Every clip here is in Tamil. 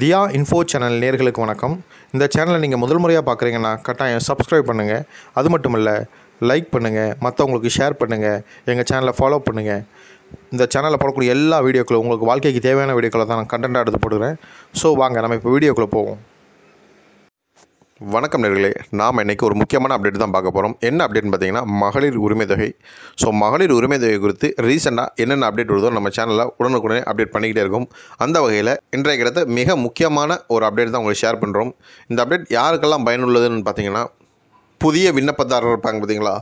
தியா இன்ஃபோ சேனல் நேர்களுக்கு வணக்கம் இந்த சேனலை நீங்கள் முதல் முறையாக பார்க்குறீங்கன்னா கட்டாயம் சப்ஸ்கிரைப் பண்ணுங்கள் அது மட்டும் இல்லை லைக் பண்ணுங்கள் மற்றவங்களுக்கு ஷேர் பண்ணுங்கள் எங்கள் சேனலை ஃபாலோ பண்ணுங்கள் இந்த சேனலில் போடக்கூடிய எல்லா வீடியோக்களும் உங்களுக்கு வாழ்க்கைக்கு தேவையான வீடியோக்களை தான் நான் கண்டென்ட்டாக எடுத்து போடுகிறேன் ஸோ வாங்க நம்ம இப்போ வீடியோக்குள்ளே போவோம் வணக்கம் நேர்களே நாம் இன்றைக்கி ஒரு முக்கியமான அப்டேட் தான் பார்க்க போகிறோம் என்ன அப்டேட்னு பார்த்தீங்கன்னா மகளிர் உரிமை தொகை ஸோ மகளிர் உரிமை தொகை குறித்து ரீசெண்டாக என்னென்ன அப்டேட் வருதோ நம்ம சேனலில் உடனுக்குடனே அப்டேட் பண்ணிக்கிட்டே இருக்கும் அந்த வகையில் இன்றைய கிடத்த மிக முக்கியமான ஒரு அப்டேட் தான் உங்களுக்கு ஷேர் பண்ணுறோம் இந்த அப்டேட் யாருக்கெல்லாம் பயனுள்ளதுன்னு பார்த்தீங்கன்னா புதிய விண்ணப்பதாரர் இருப்பாங்க பார்த்தீங்களா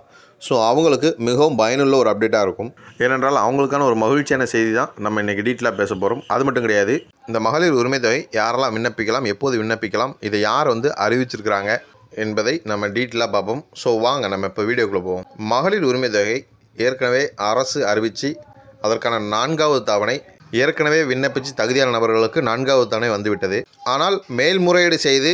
ஸோ அவங்களுக்கு மிகவும் பயனுள்ள ஒரு அப்டேட்டாக இருக்கும் ஏனென்றால் அவங்களுக்கான ஒரு மகிழ்ச்சியான செய்தி தான் நம்ம இன்றைக்கி டீட்டெயிலாக பேச போகிறோம் அது மட்டும் கிடையாது இந்த மகளிர் உரிமை தொகை யாரெல்லாம் விண்ணப்பிக்கலாம் எப்போது விண்ணப்பிக்கலாம் இதை யார் வந்து அறிவிச்சிருக்கிறாங்க என்பதை நம்ம டீட்டெயிலாக பார்ப்போம் ஸோ வாங்க நம்ம இப்போ வீடியோக்குள்ளே போவோம் மகளிர் உரிமை தொகை ஏற்கனவே அரசு அறிவித்து அதற்கான நான்காவது தவணை ஏற்கனவே விண்ணப்பித்து தகுதியான நபர்களுக்கு நான்காவது தவணை வந்துவிட்டது ஆனால் மேல்முறையீடு செய்து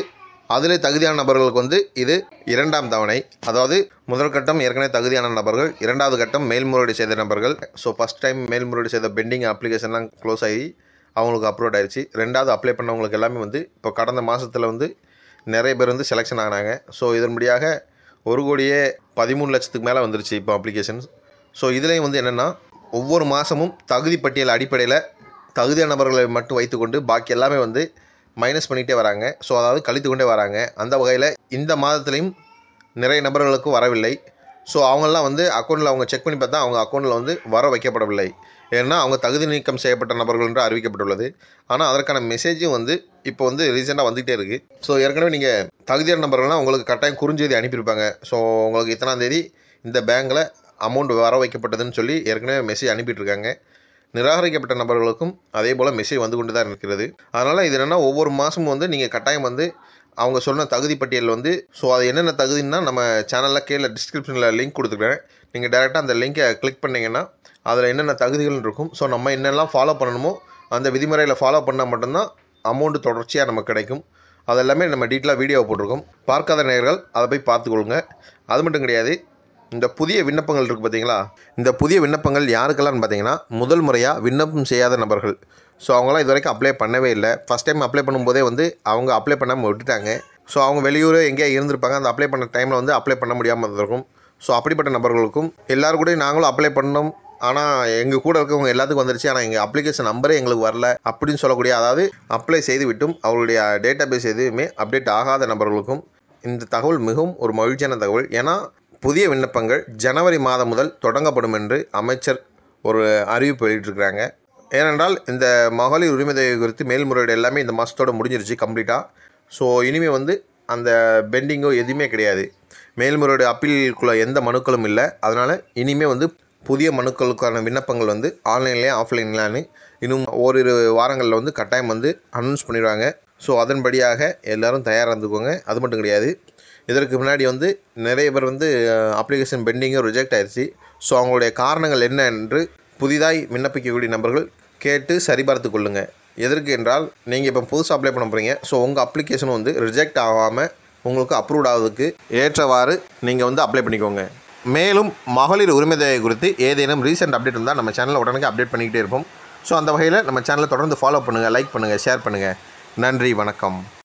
அதில் தகுதியான நபர்களுக்கு வந்து இது இரண்டாம் தவணை அதாவது முதல் கட்டம் ஏற்கனவே தகுதியான நபர்கள் இரண்டாவது கட்டம் மேல்முறையீடு செய்த நபர்கள் ஸோ ஃபஸ்ட் டைம் மேல்முறையீடு செய்த பெண்டிங் அப்ளிகேஷன்லாம் க்ளோஸ் ஆகி அவங்களுக்கு அப்ரூவ் ஆயிடுச்சு ரெண்டாவது அப்ளை பண்ணவங்களுக்கு எல்லாமே வந்து இப்போ கடந்த மாதத்தில் வந்து நிறைய பேர் வந்து செலெக்ஷன் ஆனாங்க ஸோ இதன்படியாக ஒரு கோடியே பதிமூணு லட்சத்துக்கு மேலே வந்துருச்சு இப்போ அப்ளிகேஷன்ஸ் ஸோ இதுலேயும் வந்து என்னென்னா ஒவ்வொரு மாதமும் தகுதி பட்டியல் அடிப்படையில் தகுதியான நபர்களை மட்டும் வைத்துக்கொண்டு பாக்கி எல்லாமே வந்து மைனஸ் பண்ணிகிட்டே வராங்க ஸோ அதாவது கழித்து கொண்டே வராங்க அந்த வகையில் இந்த மாதத்துலேயும் நிறைய நபர்களுக்கு வரவில்லை ஸோ அவங்கெல்லாம் வந்து அக்கௌண்ட்டில் அவங்க செக் பண்ணி பார்த்தா அவங்க அக்கௌண்ட்டில் வந்து வர வைக்கப்படவில்லை ஏன்னா அவங்க தகுதி நீக்கம் செய்யப்பட்ட நபர்கள் என்று அறிவிக்கப்பட்டுள்ளது ஆனால் அதற்கான மெசேஜும் வந்து இப்போ வந்து ரீசெண்டாக வந்துகிட்டே இருக்குது ஸோ ஏற்கனவே நீங்கள் தகுதியான நபர்கள்னால் உங்களுக்கு கட்டாயம் குறுஞ்செய்தி அனுப்பியிருப்பாங்க ஸோ உங்களுக்கு இத்தனாந்தேதி இந்த பேங்கில் அமௌண்ட் வர வைக்கப்பட்டதுன்னு சொல்லி ஏற்கனவே மெசேஜ் அனுப்பிட்டுருக்காங்க நிராகரிக்கப்பட்ட நபர்களுக்கும் அதே போல் மெசேஜ் வந்து கொண்டு தான் இருக்கிறது அதனால் இது என்னென்னா ஒவ்வொரு மாதமும் வந்து நீங்கள் கட்டாயம் வந்து அவங்க சொன்ன தகுதி பட்டியல் வந்து ஸோ அது என்னென்ன தகுதின்னா நம்ம சேனலில் கீழே டிஸ்கிரிப்ஷனில் லிங்க் கொடுத்துக்கிறேன் நீங்கள் டேரெக்டாக அந்த லிங்கை கிளிக் பண்ணிங்கன்னா அதில் என்னென்ன தகுதிகள் இருக்கும் ஸோ நம்ம என்னெல்லாம் ஃபாலோ பண்ணணுமோ அந்த விதிமுறையில் ஃபாலோ பண்ணால் மட்டும்தான் அமௌண்ட்டு தொடர்ச்சியாக நமக்கு கிடைக்கும் அதெல்லாமே நம்ம டீட்டெயிலாக வீடியோ போட்டிருக்கோம் பார்க்காத நேர்கள் அதை போய் பார்த்துக்கொள்ளுங்க அது மட்டும் கிடையாது இந்த புதிய விண்ணப்பங்கள் இருக்குது பார்த்தீங்களா இந்த புதிய விண்ணப்பங்கள் யாருக்கெல்லாம்னு பார்த்தீங்கன்னா முதல் முறையாக விண்ணப்பம் செய்யாத நபர்கள் ஸோ அவங்களாம் இது வரைக்கும் அப்ளை பண்ணவே இல்லை ஃபஸ்ட் டைம் அப்ளை பண்ணும்போதே வந்து அவங்க அப்ளை பண்ணாமல் விட்டுட்டாங்க ஸோ அவங்க வெளியூர் எங்கேயா இருந்திருப்பாங்க அந்த அப்ளை பண்ண டைமில் வந்து அப்ளை பண்ண முடியாமல் இருந்திருக்கும் ஸோ அப்படிப்பட்ட நபர்களுக்கும் எல்லோரும் கூட நாங்களும் அப்ளை பண்ணோம் ஆனால் எங்கள் கூட இருக்கவங்க எல்லாத்துக்கும் வந்துருச்சு ஆனால் எங்கள் அப்ளிகேஷன் நம்பரே எங்களுக்கு வரல அப்படின்னு சொல்லக்கூடிய அதாவது அப்ளை செய்து விட்டும் அவருடைய டேட்டா பேஸ் எதுவுமே அப்டேட் ஆகாத நபர்களுக்கும் இந்த தகவல் மிகவும் ஒரு மகிழ்ச்சியான தகவல் ஏன்னா புதிய விண்ணப்பங்கள் ஜனவரி மாதம் முதல் தொடங்கப்படும் என்று அமைச்சர் ஒரு அறிவிப்பு வெளியிட்டிருக்கிறாங்க ஏனென்றால் இந்த மகளிர் உரிமை தொகை குறித்து மேல்முறையீடு எல்லாமே இந்த மாதத்தோடு முடிஞ்சிருச்சு கம்ப்ளீட்டாக ஸோ இனிமேல் வந்து அந்த பெண்டிங்கோ எதுவுமே கிடையாது மேல்முறையீடு அப்பீலுக்குள்ள எந்த மனுக்களும் இல்லை அதனால் இனிமேல் வந்து புதிய மனுக்களுக்கான விண்ணப்பங்கள் வந்து ஆன்லைன்லேயே ஆஃப்லைன்லான்னு இன்னும் ஓரிரு வாரங்களில் வந்து கட்டாயம் வந்து அனௌன்ஸ் பண்ணிடுவாங்க ஸோ அதன்படியாக எல்லோரும் தயாராக இருந்துக்கோங்க அது மட்டும் கிடையாது இதற்கு முன்னாடி வந்து நிறைய பேர் வந்து அப்ளிகேஷன் பெண்டிங்கும் ரிஜெக்ட் ஆயிடுச்சு ஸோ அவங்களுடைய காரணங்கள் என்ன என்று புதிதாய் விண்ணப்பிக்கக்கூடிய நபர்கள் கேட்டு சரிபார்த்து கொள்ளுங்கள் எதற்கு என்றால் நீங்கள் இப்போ புதுசாக அப்ளை பண்ண போகிறீங்க ஸோ உங்கள் அப்ளிகேஷன் வந்து ரிஜெக்ட் ஆகாமல் உங்களுக்கு அப்ரூவ்ட் ஆகுதுக்கு ஏற்றவாறு நீங்கள் வந்து அப்ளை பண்ணிக்கோங்க மேலும் மகளிர் உரிமை தேவை குறித்து ஏதேனும் ரீசெண்ட் அப்டேட் இருந்தால் நம்ம சேனலில் உடனே அப்டேட் பண்ணிக்கிட்டே இருப்போம் ஸோ அந்த வகையில் நம்ம சேனலை தொடர்ந்து ஃபாலோ பண்ணுங்கள் லைக் பண்ணுங்கள் ஷேர் பண்ணுங்கள் நன்றி வணக்கம்